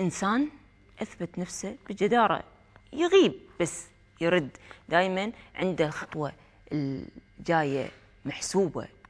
إنسان أثبت نفسه بجدارة يغيب بس يرد دائما عنده الخطوة الجاية محسوبة